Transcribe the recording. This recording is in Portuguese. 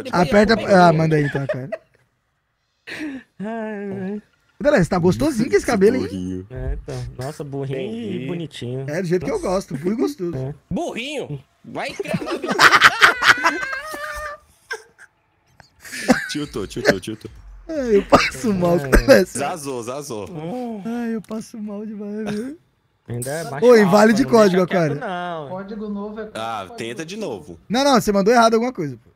episódio. Aperta. Ah, manda aí então, cara. Ai, você tá gostosinho com esse cabelo, hein? É, tá. Nossa, burrinho e bonitinho. É, do jeito Nossa. que eu gosto, puro e gostoso. É. Burrinho! Vai cravar! É tiltou, tiltou, tiltou. Ai, eu passo mal com essa. Zazou, zazou. Ai, eu passo mal demais, Ainda é baixo. oi vale de código, cara. Não. Código novo é. Ah, tenta de novo. Não, não, você mandou errado alguma coisa, pô.